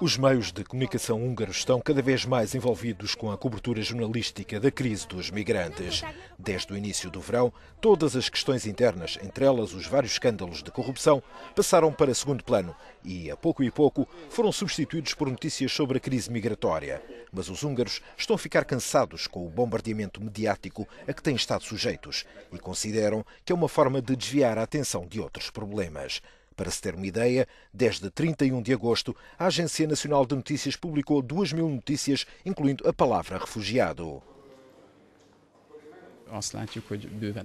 Os meios de comunicação húngaros estão cada vez mais envolvidos com a cobertura jornalística da crise dos migrantes. Desde o início do verão, todas as questões internas, entre elas os vários escândalos de corrupção, passaram para segundo plano e, a pouco e pouco, foram substituídos por notícias sobre a crise migratória. Mas os húngaros estão a ficar cansados com o bombardeamento mediático a que têm estado sujeitos e consideram que é uma forma de desviar a atenção de outros problemas. Para se ter uma ideia, desde 31 de agosto, a Agência Nacional de Notícias publicou 2 mil notícias, incluindo a palavra refugiado.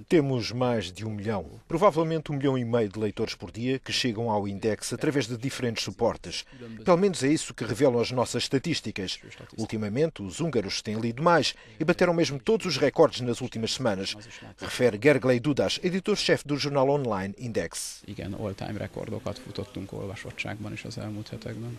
Temos mais de um milhão, provavelmente um milhão e meio de leitores por dia que chegam ao Index através de diferentes suportes. Pelo menos é isso que revelam as nossas estatísticas. Ultimamente, os húngaros têm lido mais e bateram mesmo todos os recordes nas últimas semanas, refere Gergley Dudas, editor-chefe do jornal online Index. Igen, all-time futottunk olvasottságban is az elmúlt hetekben.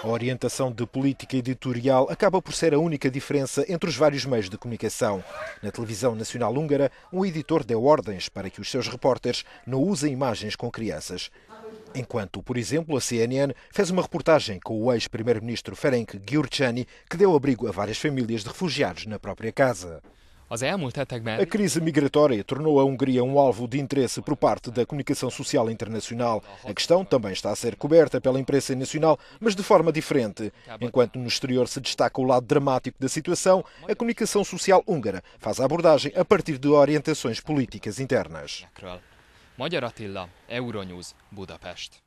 A orientação de política editorial acaba por ser a única diferença entre os vários meios de comunicação. Na televisão nacional húngara, um editor deu ordens para que os seus repórteres não usem imagens com crianças. Enquanto, por exemplo, a CNN fez uma reportagem com o ex-primeiro-ministro Ferenc Gyurcsány, que deu abrigo a várias famílias de refugiados na própria casa. Az elmúlt hetekben... A crise migratória tornou a Hungria um alvo de interesse por parte da comunicação social internacional. A questão também está a ser coberta pela imprensa nacional, mas de forma diferente. Enquanto no exterior se destaca o lado dramático da situação, a comunicação social húngara faz a abordagem a partir de orientações políticas internas. Magyar Attila, Euronews, Budapest.